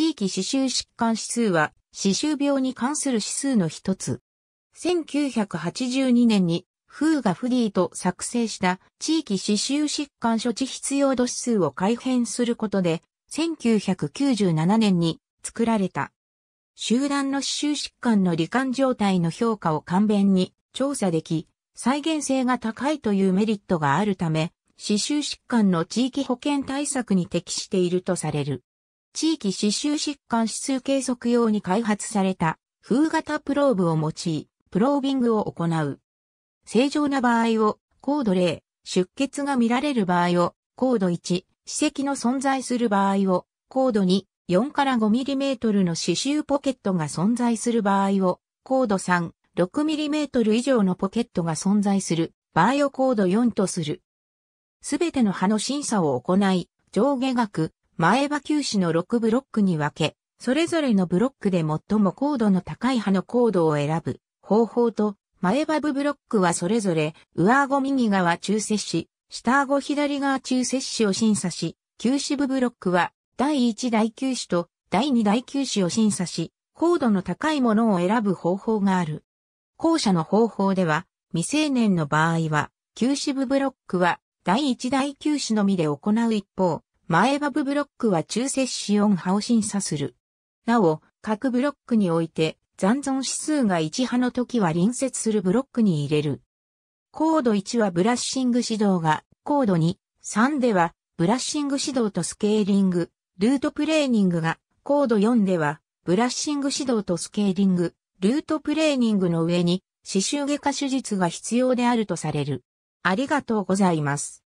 地域刺繍疾患指数は、歯周病に関する指数の一つ。1982年に、フーガ・フリーと作成した地域刺繍疾患処置必要度指数を改変することで、1997年に作られた。集団の歯周疾患の罹患状態の評価を簡便に調査でき、再現性が高いというメリットがあるため、歯周疾患の地域保険対策に適しているとされる。地域刺繍疾患指数計測用に開発された風型プローブを用い、プロービングを行う。正常な場合を、高度0、出血が見られる場合を、高度1、歯石の存在する場合を、高度2、4から 5mm の刺繍ポケットが存在する場合を、高度3、6mm 以上のポケットが存在する場合を高度4とする。すべての歯の審査を行い、上下額、前場球市の6ブロックに分け、それぞれのブロックで最も高度の高い派のコードを選ぶ方法と、前場部ブロックはそれぞれ、上顎右側中接子、下顎左側中接子を審査し、球止部ブロックは、第1第9子と第2第9子を審査し、高度の高いものを選ぶ方法がある。後者の方法では、未成年の場合は、球止。部ブロックは、第1第9子のみで行う一方、前バブブロックは中摂子音波を審査する。なお、各ブロックにおいて残存指数が1波の時は隣接するブロックに入れる。コード1はブラッシング指導が、コード2、3ではブラッシング指導とスケーリング、ルートプレーニングが、コード4ではブラッシング指導とスケーリング、ルートプレーニングの上に、刺繍外科手術が必要であるとされる。ありがとうございます。